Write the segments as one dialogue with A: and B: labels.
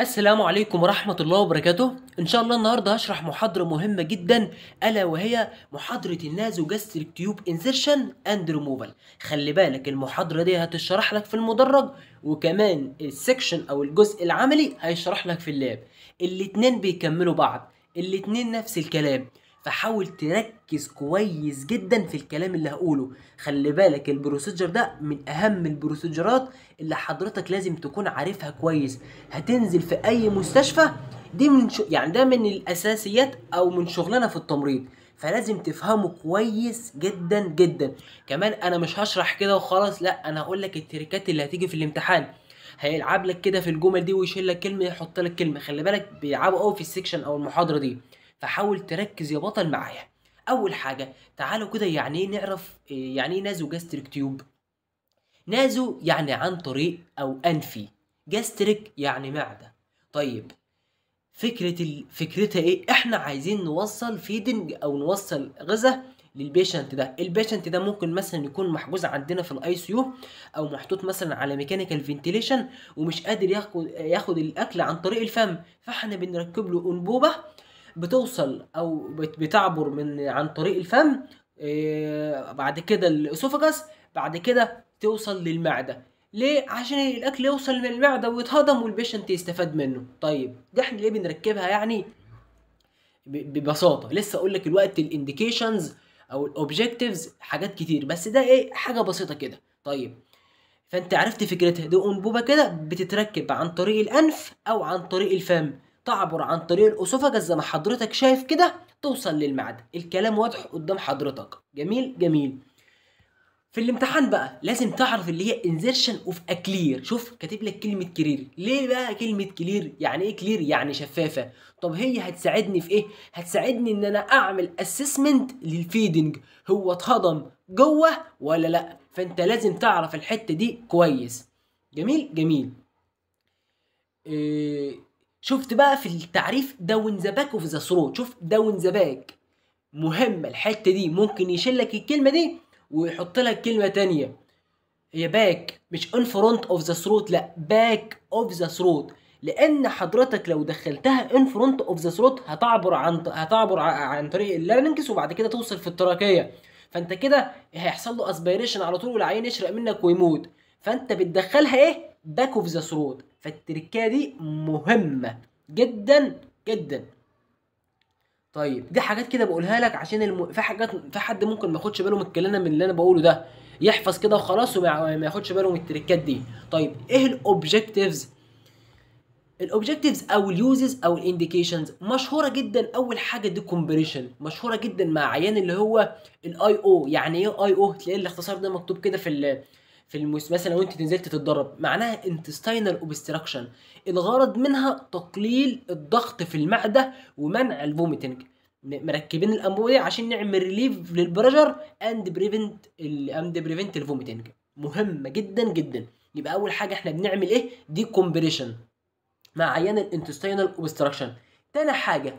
A: السلام عليكم ورحمة الله وبركاته إن شاء الله النهاردة هشرح محاضرة مهمة جدا ألا وهي محاضرة النازو جاستريك تيوب انسيرشن أند ريموفال خلي بالك المحاضرة دي هتشرح لك في المدرج وكمان السكشن أو الجزء العملي هيشرح لك في اللاب الاتنين بيكملوا بعض الاتنين نفس الكلام فحاول تركز كويس جدا في الكلام اللي هقوله خلي بالك البروسيجر ده من اهم البروسيجرات اللي حضرتك لازم تكون عارفها كويس هتنزل في اي مستشفى دي من شو يعني ده من الاساسيات او من شغلنا في التمريض فلازم تفهمه كويس جدا جدا كمان انا مش هشرح كده وخلاص لا انا هقول لك التريكات اللي هتيجي في الامتحان هيلعب لك كده في الجمل دي ويشيل لك كلمه يحط لك كلمه خلي بالك بيلعبوا قوي في السكشن او المحاضره دي فحاول تركز يا بطل معايا اول حاجه تعالوا كده يعني ايه نعرف يعني ايه نازو جاستريك تيوب نازو يعني عن طريق او انفي جاستريك يعني معده طيب فكره ال... فكرتها ايه احنا عايزين نوصل فيدنج او نوصل غذاء للبيشنت ده البيشنت ده ممكن مثلا يكون محجوز عندنا في الاي سي يو او محطوط مثلا على ميكانيكال فنتيليشن ومش قادر ياخد ياخد الاكل عن طريق الفم فاحنا بنركب له انبوبه بتوصل او بتعبر من عن طريق الفم آه، بعد كده الاسوفاجس بعد كده توصل للمعده ليه عشان الاكل يوصل للمعده ويتهضم والبيشنت يستفاد منه طيب ده احنا ليه بنركبها يعني ببساطه لسه اقول لك الوقت الانديكيشنز او الاوبجكتيفز حاجات كتير بس ده ايه حاجه بسيطه كده طيب فانت عرفت فكرتها دي انبوبه كده بتتركب عن طريق الانف او عن طريق الفم تعبر عن طريق الأسوفجس زي ما حضرتك شايف كده توصل للمعدة الكلام واضح قدام حضرتك جميل جميل في الامتحان بقى لازم تعرف اللي هي انزيرشن اوف اكلير شوف كاتب لك كلمه كلير ليه بقى كلمه كلير يعني ايه كلير يعني شفافه طب هي هتساعدني في ايه هتساعدني ان انا اعمل اسسمنت للفيدنج هو اتهضم جوه ولا لا فانت لازم تعرف الحته دي كويس جميل جميل إيه شفت بقى في التعريف داون ذا باك اوف ذا ثرو شوف داون ذا باك مهمه الحته دي ممكن يشيل لك الكلمه دي ويحط لك كلمه تانية هي باك مش ان فرونت اوف ذا ثروت لا باك اوف ذا ثروت لان حضرتك لو دخلتها ان فرونت اوف ذا ثروت هتعبر عن هتعبر عن طريق اللارنكس وبعد كده توصل في التراكيه فانت كده هيحصل له اسبيريشن على طول والعين يشرق منك ويموت فانت بتدخلها ايه باك اوف ذا ثروت فالتركيه دي مهمه جدا جدا طيب دي حاجات كده بقولها لك عشان الم... في حاجات في حد ممكن ما ياخدش باله من الكلام من اللي انا بقوله ده يحفظ كده وخلاص وما ياخدش باله من التركات دي طيب ايه الاوبجكتيفز الاوبجكتيفز او اليوزز او الانديكيشنز مشهوره جدا اول حاجه دي كومبريشن مشهوره جدا مع عيان اللي هو الاي او يعني ايه اي او تلاقي الاختصار ده مكتوب كده في في المس... مثلا لو انت نزلت تتدرب معناها انتستاينال اوبستراكشن الغرض منها تقليل الضغط في المعده ومنع الفوميتنج مركبين الانبوبه عشان نعمل ريليف للبرجر اند بريفنت اند بريفنت الفوميتنج مهمه جدا جدا يبقى اول حاجه احنا بنعمل ايه دي كومبريشن مع عيان الانتستاينال اوبستراكشن تاني حاجه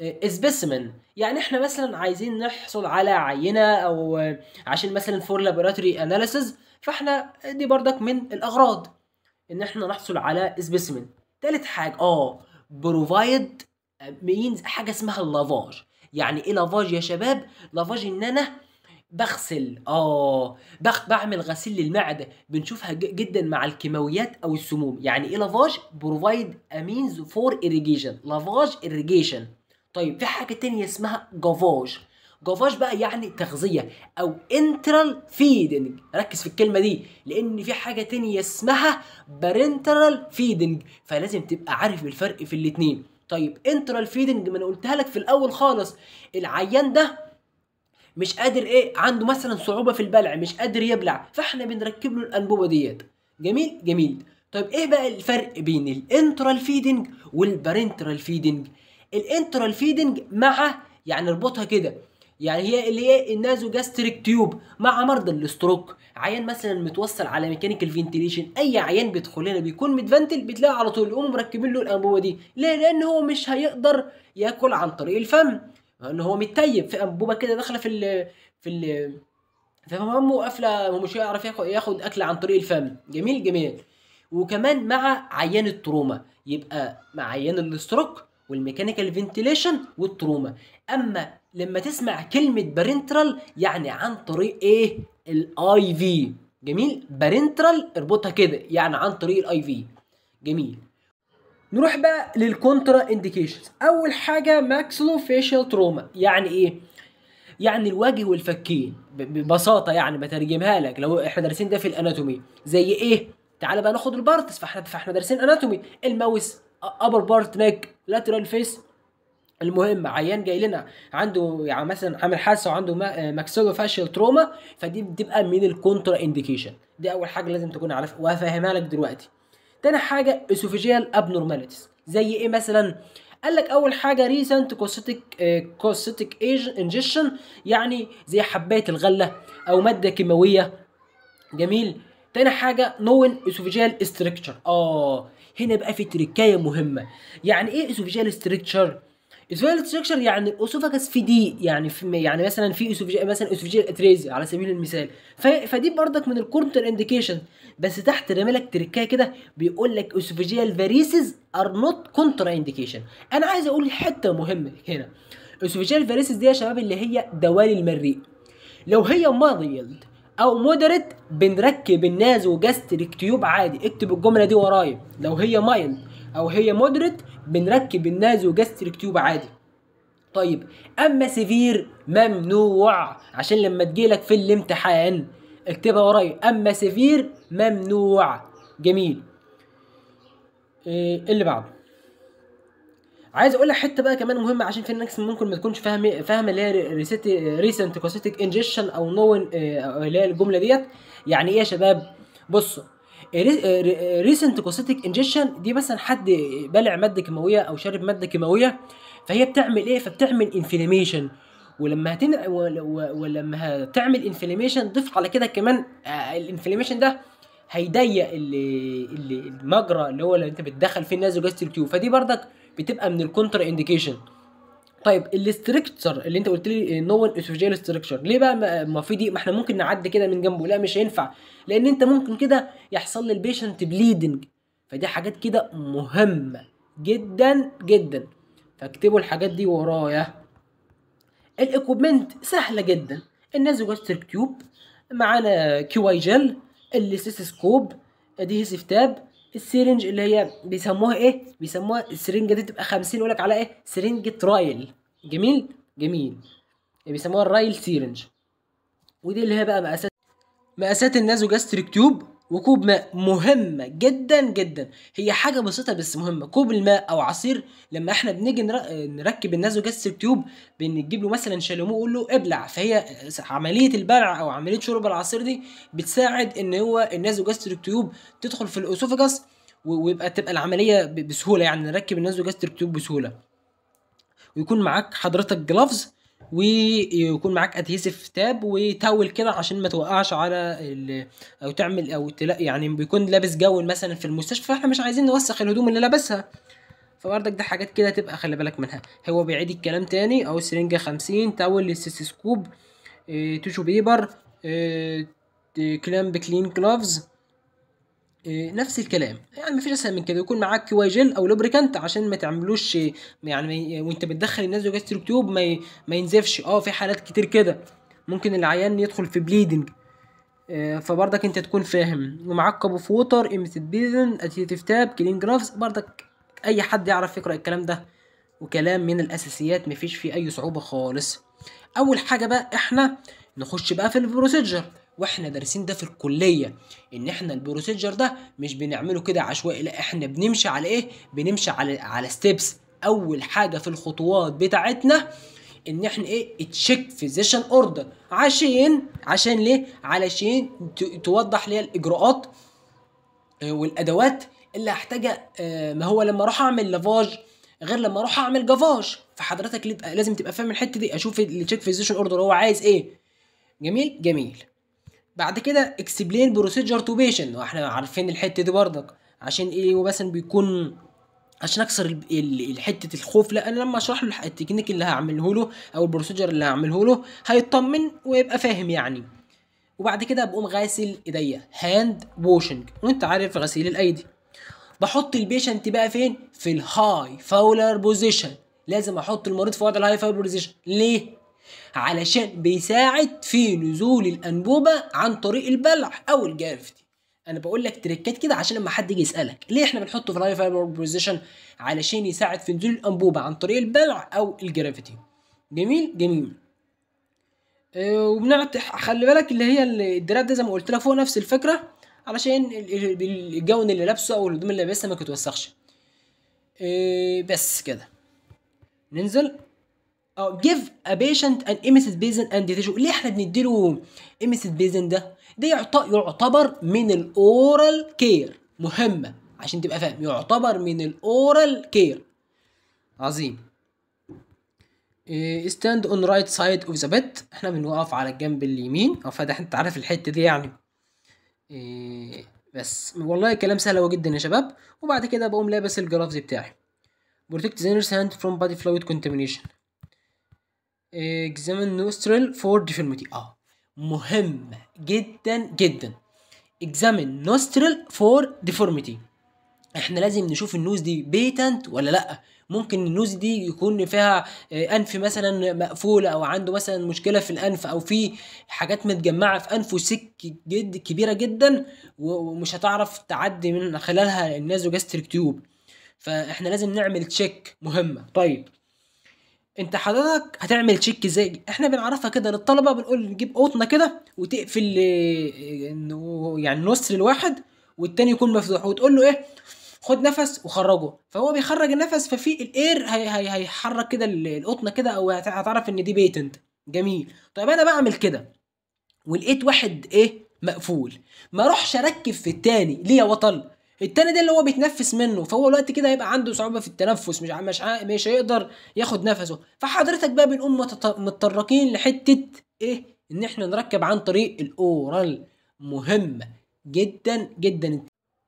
A: اسبيسمن آه، يعني احنا مثلا عايزين نحصل على عينه او آه، عشان مثلا فور لابوراتوري اناليسز فاحنا دي بردك من الاغراض ان احنا نحصل على سبيسمن تالت حاجه اه بروفايد مينز حاجه اسمها اللافاج يعني ايه لافاج يا شباب لافاج ان انا بغسل اه بخ بعمل غسيل للمعده بنشوفها جدا مع الكيماويات او السموم يعني ايه لافاج بروفايد امينز فور اريجيشن لافاج اريجيشن طيب في حاجه تانية اسمها جافاج جوفاج بقى يعني تغذيه او انترال فيدنج ركز في الكلمه دي لان في حاجه تانية اسمها بارنترال فيدنج فلازم تبقى عارف الفرق في الاتنين طيب انترال فيدنج ما انا قلتها لك في الاول خالص العيان ده مش قادر ايه عنده مثلا صعوبه في البلع مش قادر يبلع فاحنا بنركب له الانبوبه ديت جميل جميل طيب ايه بقى الفرق بين الانترال فيدنج والبارنترال فيدنج الانترال فيدنج مع يعني اربطها كده يعني هي اللي هي جاستريك تيوب مع مرضى الاستروك عيان مثلا متوصل على ميكانيكال فنتيليشن اي عيان بيدخل لنا بيكون متفنتل بتلاقي على طول يقوموا مركبين له الانبوبه دي ليه لان هو مش هيقدر ياكل عن طريق الفم لان هو متيب في انبوبه كده داخله في الـ في في فمه قافله ومش هيعرف ياخد, ياخد اكل عن طريق الفم جميل جميل وكمان مع عيان التروما يبقى مع عيان الاستروك والميكانيكال فنتيليشن والتروما اما لما تسمع كلمة بارنترال يعني عن طريق ايه؟ الاي في جميل بارنترال اربطها كده يعني عن طريق الاي في جميل نروح بقى للكونترا انديكيشنز اول حاجة ماكسلو فيشل تروما يعني ايه؟ يعني الوجه والفكين ببساطه يعني بترجمها لك لو احنا دارسين ده في الاناتومي زي ايه تعال بقى ناخد البارتس فاحنا فاحنا دارسين اناتومي الماوس ابر بارت نيك لاترال فيس المهم عيان جاي لنا عنده يعني مثلا عامل حادثه وعنده ماكسيلو فاشل تروما فدي بتبقى من الكونترا انديكيشن دي اول حاجه لازم تكون عارف وهفهمها لك دلوقتي تاني حاجه اسوفيجيال ابنورماليتيز زي ايه مثلا قال لك اول حاجه ريسنت كوستيك كوستيك انجشن يعني زي حبايه الغله او ماده كيماويه جميل تاني حاجه نون اسوفيجيال استركتشر اه هنا بقى في تركايه مهمه يعني ايه اسوفيجيال استركتشر الفيولت ستراكشر يعني اسوفاجس في دي يعني في يعني مثلا في اسوفجي مثلا اسوفجي اتريزي على سبيل المثال فدي بردك من الكونتر انديكيشن بس تحت لك تركايه كده بيقول لك اسوفجيال فاريسز ار نوت كونتر انديكيشن انا عايز اقول حته مهمه هنا اسوفجيال فاريسز دي يا شباب اللي هي دوالي المريء لو هي مايلد او مودريت بنركب النازو جاستريك تيوب عادي اكتب الجمله دي ورايا لو هي مايلد او هي مودريت بنركب النازو جاستريك تيوب عادي طيب اما سيفير ممنوع عشان لما تجيلك في الامتحان اكتبها ورايا اما سيفير ممنوع جميل إيه اللي بعده عايز اقول لك حته بقى كمان مهمه عشان في ناس ممكن ما تكونش فاهمه فاهمه اللي هي ريسنت كوستيك انجيشن او نون إيه، اللي هي الجمله ديت يعني ايه يا شباب بصوا ريسنت كوستيك انجكشن دي مثلا حد بلع ماده كيماويه او شارب ماده كيماويه فهي بتعمل ايه فبتعمل انفلاميشن ولما هتن... ولما هتعمل انفلاميشن ضيف على كده كمان آه، الانفلاميشن ده هيضيق المجرى اللي هو اللي انت بتدخل فيه الناس وجاز تيوب فدي بردك بتبقى من الكونتر انديكيشن طيب الاستركتشر اللي انت قلت لي ان هو اسوفيجيال ليه بقى ما في دي ما احنا ممكن نعدي كده من جنبه لا مش هينفع لان انت ممكن كده يحصل للبيشنت بليدنج فدي حاجات كده مهمه جدا جدا فاكتبوا الحاجات دي ورايا الاكوبمنت سهله جدا النازو جاستر تيوب معانا كيو اي جل الاستيسكوب دي هيسف تاب السيرنج اللي هي بيسموها ايه بيسموها السرنجه دي تبقى 50 يقول لك على ايه سرنجه رايل جميل جميل يعني بيسموها الرايل سيرنج ودي اللي هي بقى مقاسات مقاسات النازوجاستريك تيوب وكوب ماء مهمة جدا جدا هي حاجة بسيطة بس مهمة كوب الماء أو عصير لما احنا بنيجي نركب النازوجاستر تيوب بنجيب له مثلا شالومو وقول له ابلع فهي عملية البلع أو عملية شرب العصير دي بتساعد إن هو النازوجاستر تيوب تدخل في الأسوفجاس ويبقى تبقى العملية بسهولة يعني نركب النازوجاستر تيوب بسهولة ويكون معاك حضرتك جلافز ويكون معاك ادهيسيف تاب وتاول كده عشان ما توقعش على او تعمل او تلا يعني بيكون لابس جو مثلا في المستشفى فاحنا مش عايزين نوسخ الهدوم اللي لابسها فبرضك ده حاجات كده تبقى خلي بالك منها هو بيعيد الكلام تاني او سرنجة خمسين تاول للسيسكوب إيه، تيشو بيبر إيه، كلام بكلين كلوفز إيه، نفس الكلام يعني مفيش اسهل من كده يكون معاك كيو جل او لوبريكانت عشان ما تعملوش يعني وانت بتدخل الناس زجاج تيوب ما ما ينزفش اه في حالات كتير كده ممكن العيان يدخل في بليدنج إيه، فبرضك انت تكون فاهم ومعاك كاب اوف ووتر بيزن اتيتيف تاب كلين جرافز برضك اي حد يعرف يقرا الكلام ده وكلام من الاساسيات مفيش فيه اي صعوبه خالص اول حاجه بقى احنا نخش بقى في البروسيجر واحنا دارسين ده في الكليه ان احنا البروسيجر ده مش بنعمله كده عشوائي لا احنا بنمشي على ايه بنمشي على على ستيبس اول حاجه في الخطوات بتاعتنا ان احنا ايه تشيك فيزيشن اوردر عشان عشان ليه علشان توضح لي الاجراءات آه، والادوات اللي هحتاجها آه، ما هو لما اروح اعمل لافاج غير لما اروح اعمل جافاج فحضرتك لازم تبقى فاهم الحته دي اشوف التشيك فيزيشن اوردر هو عايز ايه جميل جميل بعد كده اكسبلين بروسيجر تو بيشن واحنا عارفين الحته دي برضك عشان ايه مثلا بيكون عشان اكسر حته الخوف لا انا لما اشرح له التكنيك اللي هعمله له او البروسيجر اللي هعمله له هيطمن ويبقى فاهم يعني وبعد كده بقوم غاسل ايديا هاند ووشنج وانت عارف غسيل الايدي بحط البيشنت بقى فين في الهاي فاولر بوزيشن لازم احط المريض في وضع الهاي فاولر بوزيشن ليه علشان بيساعد في نزول الانبوبه عن طريق البلع او الجافتي انا بقول لك تريكات كده عشان لما حد يجي يسالك ليه احنا بنحطه في الهاي فايبر بوزيشن علشان يساعد في نزول الانبوبه عن طريق البلع او الجرافيتي جميل جميل أه وبنعت خلي بالك اللي هي الدراب ده زي ما قلت لك فوق نفس الفكره علشان الجون اللي لابسه او الهدوم اللي لابسها ما تتوسخش أه بس كده ننزل اه جيف ا بيشنت ان emesis بيزن اند تيشو ليه احنا بنديله emesis بيزن ده ده يعتبر من الاورال كير مهمه عشان تبقى فاهم يعتبر من الاورال كير عظيم ستاند اون رايت سايد اوف ذا بيت احنا بنقف على الجنب اليمين او فده انت عارف الحته دي يعني إيه، بس والله كلام سهل جدا يا شباب وبعد كده بقوم لابس الجرافز بتاعي بروتكت inner hand فروم بادي فلويد كونتامينيشن اكزامن نوسترال فور ديفيرميتي اه مهمة جدا جدا اكزامن نوسترال فور ديفورميتي احنا لازم نشوف النوز دي بيتنت ولا لا ممكن النوز دي يكون فيها آه، انف مثلا مقفول او عنده مثلا مشكله في الانف او في حاجات متجمعه في انفه سك جد كبيره جدا ومش هتعرف تعدي من خلالها النازوجاستريك تيوب فاحنا لازم نعمل تشيك مهمه طيب انت حضرتك هتعمل تشيك ازاي احنا بنعرفها كده للطلبه بنقول نجيب قطنه كده وتقفل آه، انه يعني نص الواحد والتاني يكون مفتوح وتقول له ايه خد نفس وخرجه فهو بيخرج النفس ففي الاير هي هي هيحرك كده القطنه كده او هتعرف ان دي بيتنت جميل طيب انا بعمل كده ولقيت واحد ايه مقفول ما اروحش اركب في التاني ليه يا وطن التاني ده اللي هو بيتنفس منه فهو الوقت كده هيبقى عنده صعوبه في التنفس مش مش مش هيقدر ياخد نفسه فحضرتك بقى بنقوم متطرقين لحته ايه ان احنا نركب عن طريق الاورال مهم جدا جدا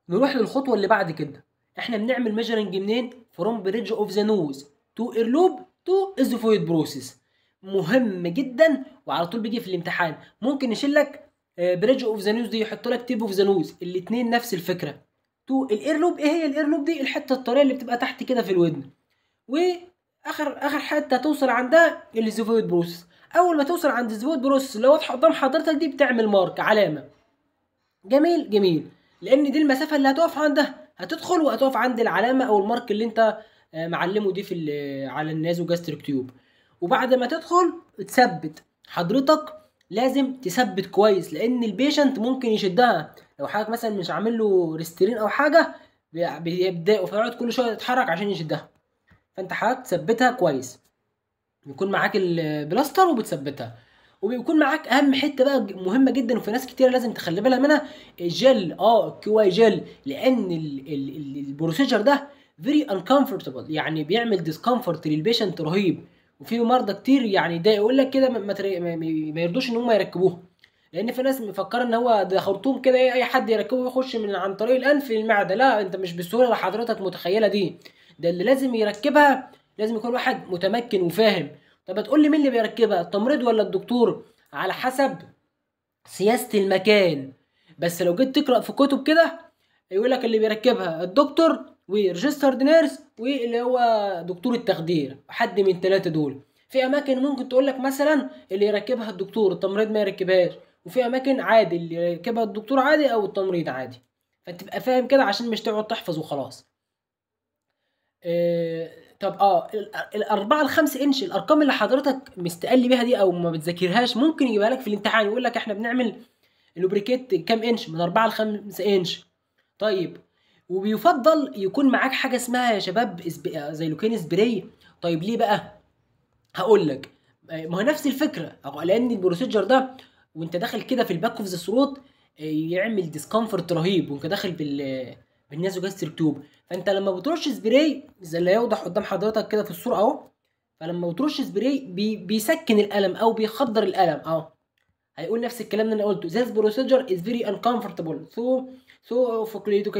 A: نروح للخطوه اللي بعد كده احنا بنعمل ميجرنج منين فروم بريدج اوف ذا نوز تو ايرلوب تو ازفويد بروسيس مهم جدا وعلى طول بيجي في الامتحان ممكن يشيل لك بريدج اوف ذا نوز دي يحط لك تيب اوف ذا نوز الاثنين نفس الفكره تو الايرلوب ايه هي الايرلوب دي الحته الطريه اللي بتبقى تحت كده في الودن واخر اخر حته توصل عندها الزيفويد بروسس اول ما توصل عند الزيفويد بروس اللي واضحه قدام حضرتك دي بتعمل مارك علامه جميل جميل لان دي المسافه اللي هتقف عندها هتدخل وهتقف عند العلامه او المارك اللي انت آه، معلمه دي في على النازو جاستريك تيوب وبعد ما تدخل تثبت حضرتك لازم تثبت كويس لان البيشنت ممكن يشدها لو حضرتك مثلا مش عامل له ريسترين او حاجه بيبداوا فيقعد كل شويه يتحرك عشان يشدها فانت حضرتك تثبتها كويس بيكون معاك البلاستر وبتثبتها وبيكون معاك اهم حته بقى مهمه جدا وفي ناس كتير لازم تخلي بالها منها الجل اه الكيو اي جل لان البروسيجر ده فيري انكمفورتبل يعني بيعمل ديسكمفورت للبيشنت رهيب وفي مرضى كتير يعني ده يقول لك كده ما, ما يرضوش ان هم يركبوها لان في ناس مفكره ان هو ده خرطوم كده ايه، اي حد يركبه يخش من عن طريق الانف للمعده لا انت مش بالسهوله اللي حضرتك متخيله دي ده اللي لازم يركبها لازم يكون واحد متمكن وفاهم طب هتقول لي مين اللي بيركبها التمريض ولا الدكتور على حسب سياسه المكان بس لو جيت تقرا في كتب كده يقول لك اللي بيركبها الدكتور وريجسترد نيرس واللي هو دكتور التخدير حد من الثلاثه دول في اماكن ممكن تقول لك مثلا اللي يركبها الدكتور التمريض ما يركبهاش وفي اماكن عادي اللي يركبها الدكتور عادي او التمريض عادي فتبقى فاهم كده عشان مش تقعد تحفظ وخلاص إيه طب اه الأربعة الخمس انش الارقام اللي حضرتك مستقل بيها دي او ما بتذاكرهاش ممكن يجيبها لك في الامتحان يقول لك احنا بنعمل لوبريكيت كام انش من أربعة لخمس انش طيب وبيفضل يكون معاك حاجه اسمها يا شباب زي لوكين سبراي طيب ليه بقى هقول لك آه، ما هو نفس الفكره لان البروسيجر ده وانت داخل كده في الباك اوف ذا ثروت يعمل ديسكمفورت رهيب وانت داخل بال آه، بالنازوجاستر تيوب فانت لما بترش سبراي زي اللي هيوضح قدام حضرتك كده في الصوره اهو فلما بترش سبراي بي بيسكن الالم او بيخدر الالم اهو هيقول نفس الكلام اللي انا قلته this بروسيجر از فيري انكمفورتبل سو so of lidocaine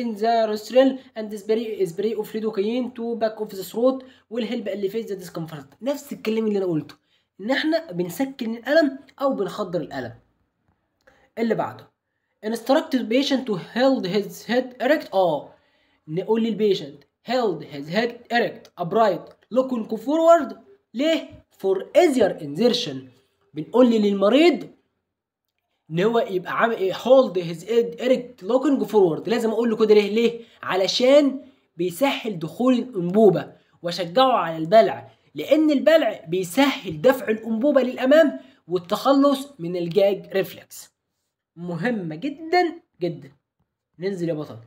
A: ان ذا the اند سبراي سبراي اوف of تو باك اوف ذا ثروت throat will help alleviate the نفس الكلام اللي انا قلته ان احنا بنسكن الالم او بنخدر الالم اللي بعده instruct the patient to hold his head erect اه نقول للبيشنت held his head erect upright looking forward ليه for easier insertion بنقول للمريض ان هو يبقى عامل ايه hold his head erect looking forward لازم اقول له كده ليه ليه علشان بيسهل دخول الانبوبه واشجعه على البلع لأن البلع بيسهل دفع الأنبوبة للأمام والتخلص من الجاج ريفلكس مهمة جدا جدا ننزل يا بطل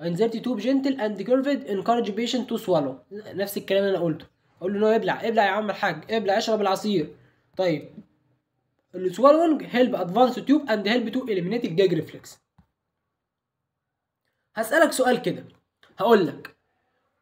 A: انزلتي توب جنتل اند كيرفد encourage patient تو سوالو نفس الكلام اللي انا قلته اقول له ان هو يبلع ابلع يا عم الحاج ابلع اشرب العصير طيب السوالونج هيلب ادفانس تيوب اند هيلب تو اليمينيت الجاج ريفلكس هسالك سؤال كده هقول لك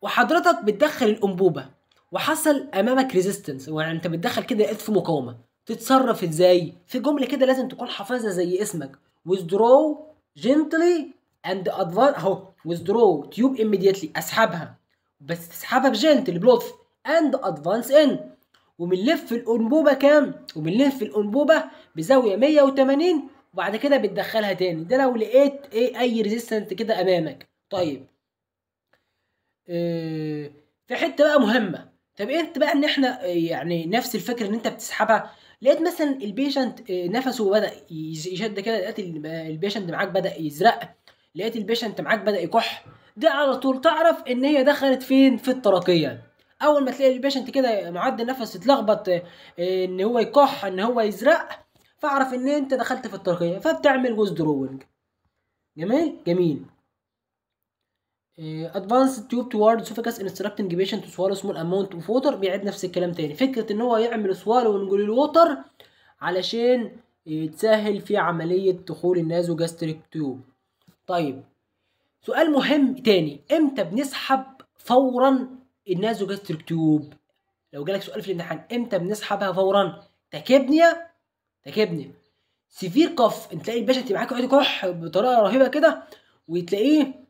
A: وحضرتك بتدخل الانبوبه وحصل امامك ريزيستنس يعني انت بتدخل كده في مقاومه تتصرف ازاي في جمله كده لازم تكون حافظها زي اسمك withdraw gently and advance اهو withdraw tube immediately اسحبها بس تسحبها بجنتلي بلطف and advance in وبنلف الانبوبه كام وبنلف الانبوبه بزاويه 180 وبعد كده بتدخلها تاني ده لو لقيت ايه اي ريزيستنت كده امامك طيب إيه في حته بقى مهمه طب انت إيه بقى ان احنا آه، يعني نفس الفكره ان انت بتسحبها لقيت مثلا البيشنت آه، نفسه بدا يشد كده لقيت البيشنت معاك بدا يزرق لقيت البيشنت معاك بدا يكح ده على طول تعرف ان هي دخلت فين في الترقيه اول ما تلاقي البيشنت كده معدل النفس اتلخبط آه، ان هو يكح ان هو يزرق فاعرف ان انت دخلت في الترقيه فبتعمل جوز دروينج جميل جميل ادفانس آه، تيوب toward esophagus انستراكتنج patient to swallow سمول amount اوف water بيعيد نفس الكلام تاني فكره ان هو يعمل سوالو ونجول الوتر علشان آه، تسهل في عمليه دخول النازو جاستريك تيوب طيب سؤال مهم تاني امتى بنسحب فورا النازو جاستريك تيوب لو جالك سؤال في الامتحان امتى بنسحبها فورا تكبنيا تكبنيا سيفير كف انت تلاقي الباشا معاك كح بطريقه رهيبه كده وتلاقيه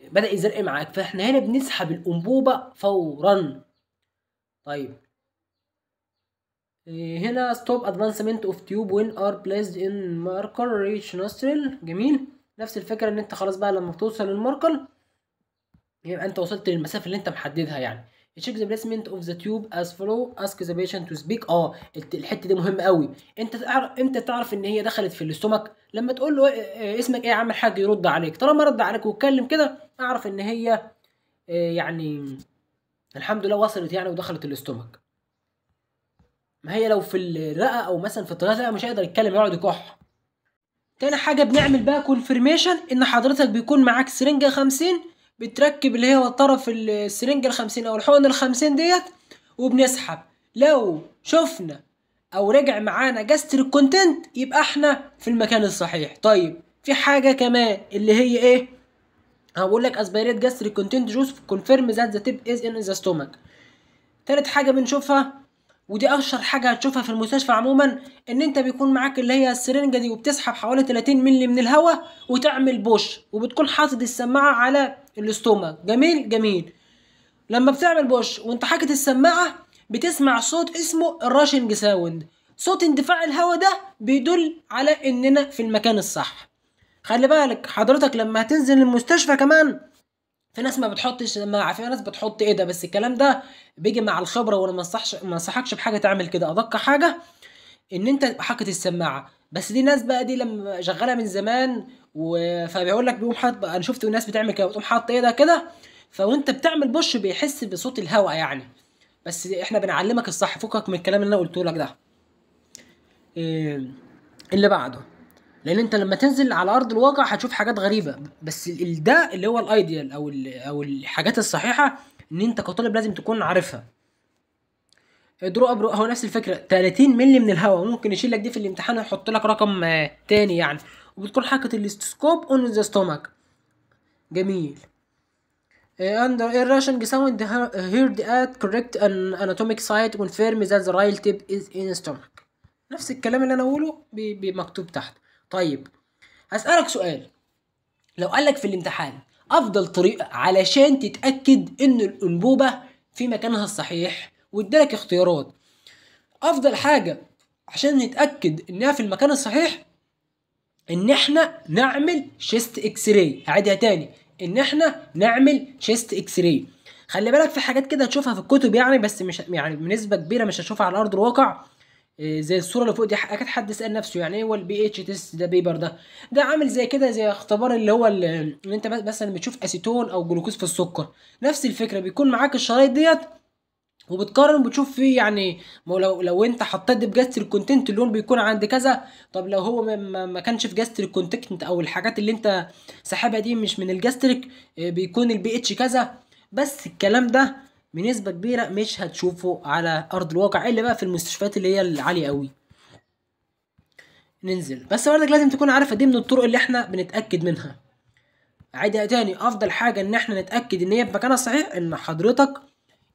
A: بدا يزرق معاك فاحنا هنا بنسحب الانبوبه فورا طيب إيه، هنا ستوب ادفانسمنت اوف تيوب وين ار بليسد ان ماركر ريتش نوستريل جميل نفس الفكره ان انت خلاص بقى لما بتوصل للماركر يبقى انت وصلت للمسافه اللي انت محددها يعني تشيك ذا بليسمنت اوف ذا تيوب اس فلو اسك ذا بيشنت تو سبيك اه الحته دي مهمه قوي انت تعرف امتى تعرف ان هي دخلت في الاستومك لما تقول له آه، آه، اسمك ايه يا عم الحاج يرد عليك طالما رد عليك واتكلم كده اعرف ان هي آه، يعني الحمد لله وصلت يعني ودخلت الاستومك ما هي لو في الرئه او مثلا في الطلاسه مش هيقدر يتكلم يقعد يكح تاني حاجه بنعمل بقى كونفرميشن ان حضرتك بيكون معاك سرنجه 50 بتركب اللي هو الطرف السرنجه ال 50 او الحقن ال 50 ديت وبنسحب لو شفنا او رجع معانا جاستريك كونتنت يبقى احنا في المكان الصحيح طيب في حاجه كمان اللي هي ايه هقول لك اسبيريت جاستريك كونتنت جوز كونفيرم ذات ذا تيب از ان ذا ستومك تالت حاجه بنشوفها ودي اشهر حاجه هتشوفها في المستشفى عموما ان انت بيكون معاك اللي هي السرنجه دي وبتسحب حوالي 30 مللي من الهواء وتعمل بوش وبتكون حاطط السماعه على الاستومك جميل جميل لما بتعمل بوش وانت حاطط السماعه بتسمع صوت اسمه الراشنج ساوند صوت اندفاع الهواء ده بيدل على اننا في المكان الصح خلي بالك حضرتك لما هتنزل المستشفى كمان في ناس ما بتحطش ما في ناس بتحط ايه ده بس الكلام ده بيجي مع الخبره وانا ما انصحش ما انصحكش بحاجه تعمل كده ادق حاجه ان انت حاطط السماعه بس دي ناس بقى دي لما شغاله من زمان و... فبيقول لك بيقوم حاطط انا شفت ناس بتعمل كده بتقوم حاطط ايه ده كده فوانت بتعمل بوش بيحس بصوت الهواء يعني بس احنا بنعلمك الصح فكك من الكلام اللي انا قلته لك ده إيه اللي بعده لان انت لما تنزل على ارض الواقع هتشوف حاجات غريبه بس ده اللي هو الايديال او او الحاجات الصحيحه ان انت كطالب لازم تكون عارفها درو ابرو هو نفس الفكره 30 مللي من الهواء ممكن يشيل لك دي في الامتحان ويحط لك رقم آه، تاني يعني وبتكون حركه الاستسكوب اون ذا ستومك جميل under irration sound heard at correct an anatomic site confirm that the right tip is in stomach نفس الكلام اللي انا اقوله بمكتوب تحت طيب هسألك سؤال لو قالك في الامتحان افضل طريقة علشان تتأكد ان الانبوبة في مكانها الصحيح وادالك اختيارات افضل حاجة عشان نتأكد انها في المكان الصحيح ان احنا نعمل شيست اكس راي هعيدها تاني ان احنا نعمل تشيست اكس راي خلي بالك في حاجات كده هتشوفها في الكتب يعني بس مش يعني بنسبه كبيره مش هتشوفها على ارض الواقع آه، زي الصوره اللي فوق دي اكيد حد سال نفسه يعني ايه هو البي اتش تيست ده بيبر ده ده عامل زي كده زي اختبار اللي هو اللي انت مثلا بتشوف اسيتون او جلوكوز في السكر نفس الفكره بيكون معاك الشرايط ديت وبتقارن وبتشوف فيه يعني لو لو انت حطيت بجاستري الكونتنت اللون بيكون عند كذا طب لو هو ما, كانش في جاستري الكونتنت او الحاجات اللي انت سحبها دي مش من الجاستريك آه، بيكون البي اتش كذا بس الكلام ده بنسبه كبيره مش هتشوفه على ارض الواقع الا بقى في المستشفيات اللي هي العاليه قوي ننزل بس برضك لازم تكون عارفه إيه دي من الطرق اللي احنا بنتاكد منها عادي تاني افضل حاجه ان احنا نتاكد ان هي في مكانها صحيح ان حضرتك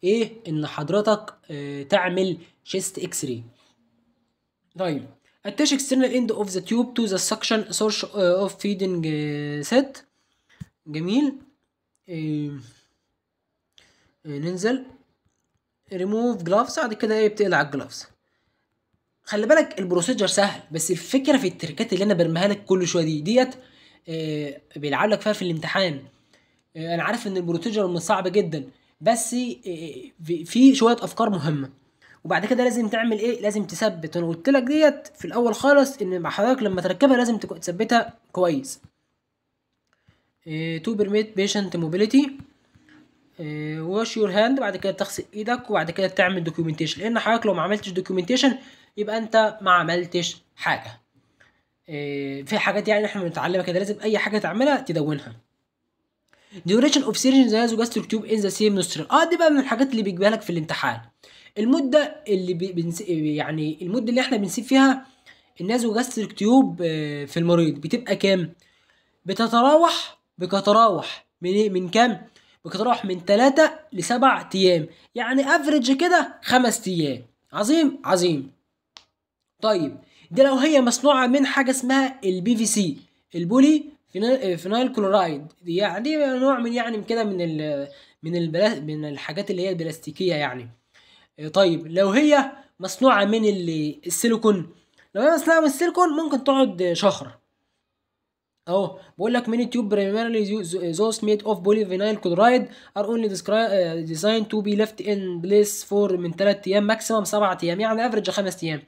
A: ايه ان حضرتك اه تعمل شيست اكس راي طيب اتش external end of the tube to the suction source آه، of feeding آه، set جميل آه، ننزل ريموف جلافز بعد كده ايه بتقلع الجلافز خلي بالك البروسيجر سهل بس الفكره في التركات اللي انا برميها لك كل شويه دي ديت بيلعب لك فيها في الامتحان انا عارف ان البروسيجر صعب جدا بس إيه، في شويه افكار مهمه وبعد كده لازم تعمل ايه لازم تثبت انا قلت لك ديت في الاول خالص ان مع حضرتك لما تركبها لازم تثبتها كويس إيه، تو بيرميت بيشنت موبيليتي واش يور هاند بعد كده تغسل ايدك وبعد كده تعمل دوكيومنتيشن لان حضرتك لو ما عملتش دوكيومنتيشن يبقى انت ما عملتش حاجه إيه في حاجات يعني احنا بنتعلمها كده لازم اي حاجه تعملها تدونها duration of surgery nasogastric tube in the same nostril اه دي بقى من الحاجات اللي بيجيبها لك في الامتحان المده اللي بنس... يعني المده اللي احنا بنسيب فيها جاستريك آه، تيوب في المريض بتبقى كام بتتراوح بتتراوح من إيه؟ من كام بتتراوح من 3 ل 7 ايام يعني افريج كده 5 ايام عظيم عظيم طيب دي لو هي مصنوعه من حاجه اسمها البي في سي البولي فينال آه، كلورايد يعني نوع من يعني كده من الـ من الـ من الحاجات اللي هي البلاستيكيه يعني آه، طيب لو هي مصنوعه من السيليكون لو هي مصنوعه من السيليكون ممكن تقعد شهر اهو بقول لك من تيوب بريميرلي زوس ميد اوف بولي فينايل كلورايد ار اونلي ديزاين تو بي ليفت ان بليس فور من 3 ايام ماكسيمم 7 ايام يعني افريج 5 ايام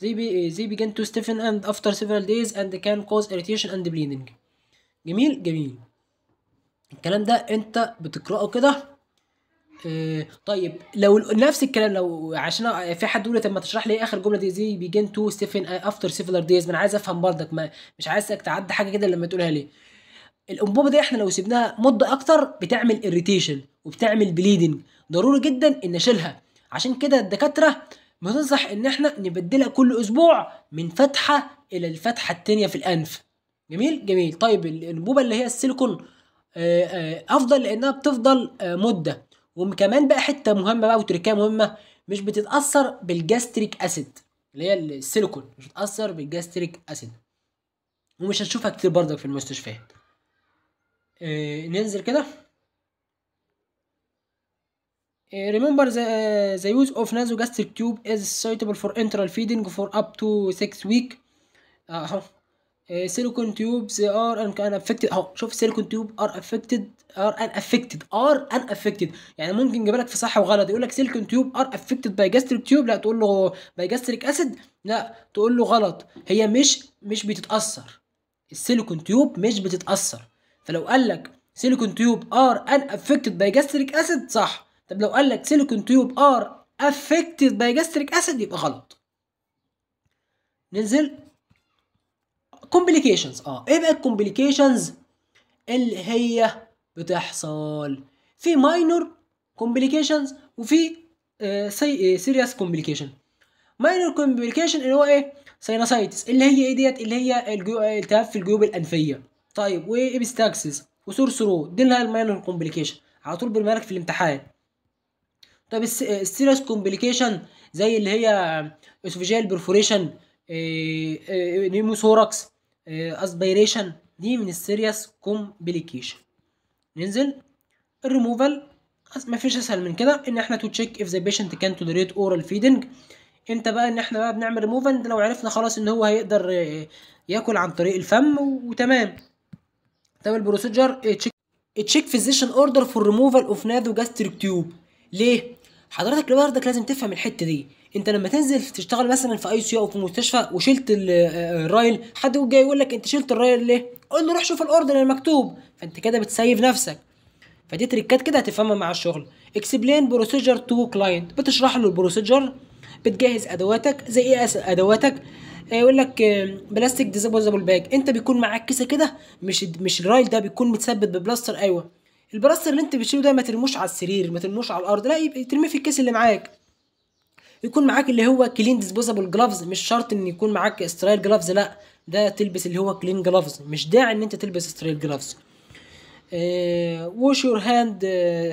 A: زي بي زي بيجن تو ستيفن اند افتر سيفرال دايز اند كان كوز اريتيشن اند بليدنج جميل جميل الكلام ده انت بتقراه كده آه، طيب لو نفس الكلام لو عشان في حد يقول طب ما تشرح لي إيه اخر جمله دي زي بيجين تو ستيفن افتر سيفلر ديز ما انا عايز افهم برضك ما مش عايزك تعدي حاجه كده لما تقولها ليه الانبوبه دي احنا لو سيبناها مده اكتر بتعمل اريتيشن وبتعمل بليدنج ضروري جدا ان نشيلها عشان كده الدكاتره بتنصح ان احنا نبدلها كل اسبوع من فتحه الى الفتحه الثانيه في الانف جميل جميل طيب الانبوبه اللي هي السيليكون آه، آه، افضل لانها بتفضل آه، مده وكمان بقى حته مهمه بقى وتركيه مهمه مش بتتاثر بالجاستريك اسيد اللي هي السيليكون مش بتتاثر بالجاستريك اسيد ومش هتشوفها كتير برضك في المستشفيات ننزل كده remember the, uh, the use of nasogastric tube is suitable for enteral feeding for up to 6 weeks اهو سيليكون تيوبز ار ان كان افكتد اهو شوف سيليكون تيوب ار افكتد ار ان افكتد ار ان افكتد يعني ممكن يجيب لك في صح وغلط يقول لك سيليكون تيوب ار افكتد باي جاستريك تيوب لا تقول له باي جاستريك اسيد لا تقول له غلط هي مش مش بتتاثر السيليكون تيوب مش بتتاثر فلو قال لك سيليكون تيوب ار ان افكتد باي جاستريك اسيد صح طب لو قال لك سيليكون تيوب ار افكتد باي جاستريك اسيد يبقى غلط ننزل كومبليكيشنز اه ايه بقى الكومبليكيشنز اللي هي بتحصل في ماينور كومبليكيشنز وفي سيريس كومبليكيشن ماينور كومبليكيشن اللي هو ايه سينوسايتس اللي هي ايه ديت اللي هي التهاب في الجيوب الانفيه طيب وابستاكسس إيه وسورسرو دي اللي هي الماينور كومبليكيشن على طول بالمرك في الامتحان طب السيريس كومبليكيشن زي اللي هي اسوفيجيال برفوريشن نيموثوركس اسبيريشن آه، دي من السيريس كومبليكيشن ننزل الريموفال مفيش اسهل من كده ان احنا تو تشيك اف ذا بيشنت كان توليريت اورال فيدنج انت بقى ان احنا بقى بنعمل ريموفال لو عرفنا خلاص ان هو هيقدر آه، ياكل عن طريق الفم وتمام طب البروسيجر تشيك تشيك فيزيشن اوردر فور ريموفال اوف جاستريك تيوب ليه حضرتك لوحدك لازم تفهم الحته دي انت لما تنزل تشتغل مثلا في اي سي او في مستشفى وشلت الرايل حد جاي يقول لك انت شلت الرايل ليه قول له روح شوف الاوردر المكتوب فانت كده بتسيف نفسك فدي تريكات كده هتفهمها مع الشغل اكسبلين بروسيجر تو كلاينت بتشرح له البروسيجر بتجهز ادواتك زي ايه ادواتك آه، يقول لك بلاستيك ديزابوزابل باج انت بيكون معاك كيسه كده مش مش الرايل ده بيكون متثبت ببلاستر ايوه البلاستر اللي انت بتشيله ده ما ترموش على السرير ما ترموش على الارض لا ترميه في الكيس اللي معاك يكون معاك اللي هو كلين ديسبوزابل جلافز مش شرط ان يكون معاك استرايل جلافز لا ده تلبس اللي هو كلين جلافز مش داعي ان انت تلبس استرايل جلافز ووش يور هاند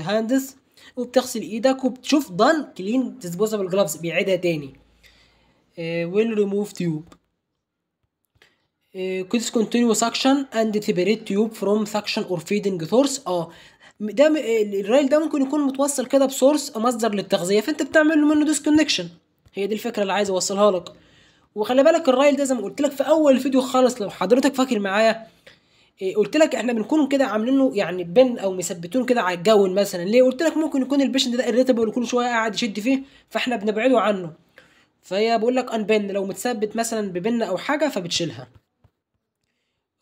A: هاندز وبتغسل ايدك وبتشوف دان كلين ديسبوزابل جلافز بيعيدها تاني ويل ريموف تيوب discontinue suction and separate tube from suction or feeding source اه ده آه، الرايل ده ممكن يكون متوصل كده بسورس مصدر للتغذيه فانت بتعمل له منه ديسكونكشن هي دي الفكره اللي عايز اوصلها لك وخلي بالك الرايل ده زي ما قلت لك في اول فيديو خالص لو حضرتك فاكر معايا آه، قلت لك احنا بنكون كده عاملينه يعني بن او مثبتون كده على الجون مثلا ليه قلت لك ممكن يكون البيشنت ده اريتابل كل شويه قاعد يشد فيه فاحنا بنبعده عنه فهي بقول لك ان بن لو متثبت مثلا ببن او حاجه فبتشيلها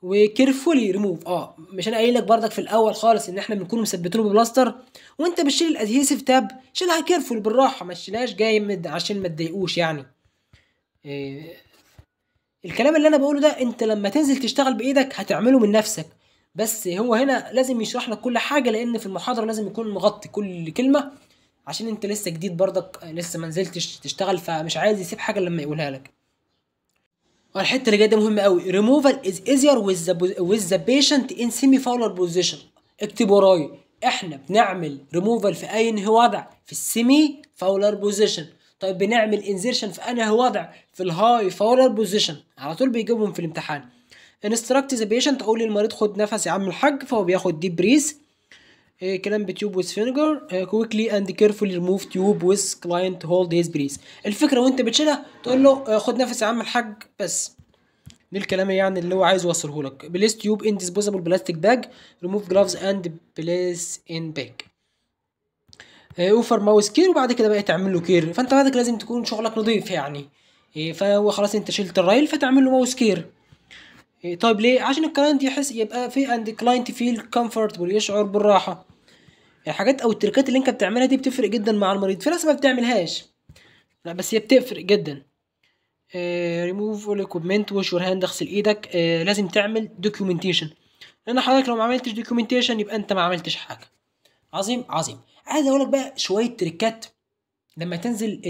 A: وكيرفولي ريموف اه مش انا قايل لك بردك في الاول خالص ان احنا بنكون مثبتينه ببلاستر وانت بتشيل الادهيسيف تاب شيلها كيرفول بالراحه ما تشيلهاش جاي عشان ما تضايقوش يعني إيه الكلام اللي انا بقوله ده انت لما تنزل تشتغل بايدك هتعمله من نفسك بس هو هنا لازم يشرح لك كل حاجه لان في المحاضره لازم يكون مغطي كل كلمه عشان انت لسه جديد بردك لسه ما نزلتش تشتغل فمش عايز يسيب حاجه لما يقولها لك والحته اللي جايه دي مهمه قوي ريموفال از ايزير ويز ذا بيشنت ان سيمي فاولر بوزيشن اكتب ورايا احنا بنعمل ريموفال في اي وضع في السيمي فاولر بوزيشن طيب بنعمل انزيرشن في انهي وضع في الهاي فاولر بوزيشن على طول بيجيبهم في الامتحان انستراكت ذا بيشنت اقول للمريض خد نفس يا عم الحاج فهو بياخد ديب بريس آه، كلام بتيوب ويز فينجر كويكلي اند كيرفولي ريموف تيوب ويز كلاينت هولد هيز بريز الفكره وانت بتشيلها تقول له آه، خد نفس يا عم الحاج بس دي الكلام يعني اللي هو عايز يوصله لك بليس تيوب ان ديسبوزابل بلاستيك باج ريموف جلافز اند بليس ان باج اوفر ماوس كير وبعد كده بقى تعمل له كير فانت بعدك لازم تكون شغلك نظيف يعني إيه، فهو خلاص انت شلت الرايل فتعمل له ماوس كير إيه، طيب ليه عشان الكلاينت يحس يبقى في عند كلاينت فيل كومفورتبل يشعر بالراحه الحاجات يعني او التركات اللي انت بتعملها دي بتفرق جدا مع المريض في ناس ما بتعملهاش لا بس هي بتفرق جدا ريموف اول اكويبمنت يور هاند اغسل ايدك آه لازم تعمل دوكيومنتيشن لان حضرتك لو ما عملتش دوكيومنتيشن يبقى انت ما عملتش حاجه عظيم عظيم عايز اقول لك بقى شويه تركات لما تنزل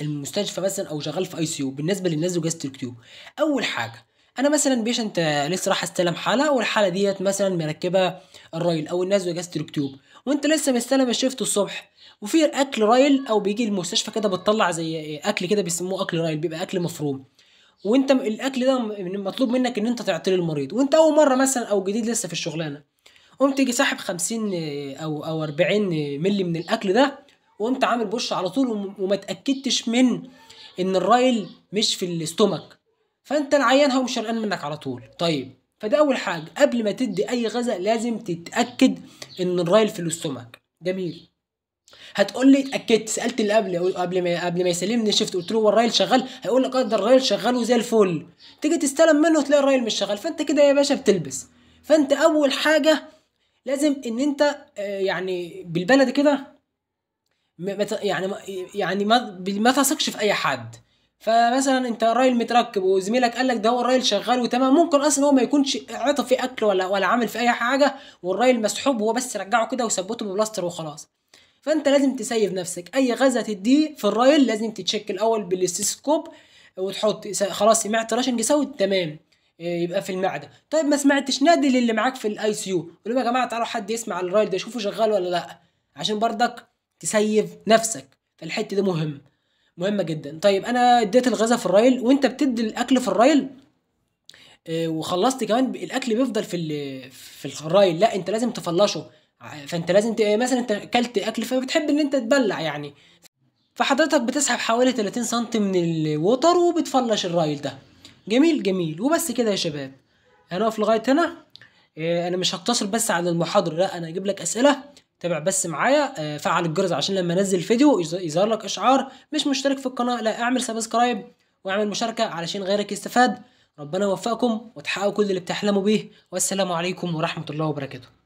A: المستشفى مثلا او شغال في اي سي يو بالنسبه للناس جهاز التركتيوب اول حاجه انا مثلا بيشنت لسه راح استلم حاله والحاله ديت مثلا مركبه الرايل او الناس وجازه الركتوب وانت لسه مستلم الشيفت الصبح وفي اكل رايل او بيجي المستشفى كده بتطلع زي اكل كده بيسموه اكل رايل بيبقى اكل مفروم وانت الاكل ده مطلوب منك ان انت تعطيه المريض وانت اول مره مثلا او جديد لسه في الشغلانه قمت تيجي ساحب 50 او او 40 ملي من الاكل ده وقمت عامل بوش على طول وما تاكدتش من ان الرايل مش في الاستومك فانت نعينها مش شرقان منك على طول طيب فده اول حاجه قبل ما تدي اي غذاء لازم تتاكد ان الرايل في الاستومك جميل هتقول لي اتاكدت سالت اللي قبل قبل ما قبل ما يسلمني شفت قلت له هو الرايل شغال هيقول لك اه ده الرايل شغال وزي الفل تيجي تستلم منه تلاقي الرايل مش شغال فانت كده يا باشا بتلبس فانت اول حاجه لازم ان انت آه، يعني بالبلد كده يعني يعني ما, ما تثقش في اي حد فمثلا انت الراجل متركب وزميلك قال لك ده هو الراجل شغال وتمام ممكن اصلا هو ما يكونش عطف في اكل ولا ولا عامل في اي حاجه والراجل مسحوب وهو بس رجعه كده وثبته ببلاستر وخلاص فانت لازم تسيف نفسك اي غازه تديه في الرايل لازم تتشك الاول بالاستيسكوب وتحط خلاص سمعت راشنج ساوند تمام آه، يبقى في المعده طيب ما سمعتش نادي للي معاك في الاي سي يو قول لهم يا جماعه تعالوا حد يسمع الرايل ده يشوفه شغال ولا لا عشان بردك تسيف نفسك فالحته دي مهم مهمه جدا طيب انا اديت الغذاء في الرايل وانت بتدي الاكل في الرايل آه، وخلصت كمان الاكل بيفضل في في الرايل لا انت لازم تفلشه فانت لازم آه، مثلا انت اكلت اكل فبتحب ان انت تبلع يعني فحضرتك بتسحب حوالي 30 سم من الوتر وبتفلش الرايل ده جميل جميل وبس كده يا شباب هنقف لغايه هنا آه، انا مش هقتصر بس على المحاضره لا انا هجيب لك اسئله تابع بس معايا آه، فعل الجرس عشان لما انزل فيديو يظهر لك اشعار مش مشترك في القناه لا اعمل سبسكرايب واعمل مشاركه علشان غيرك يستفاد ربنا يوفقكم وتحققوا كل اللي بتحلموا بيه والسلام عليكم ورحمه الله وبركاته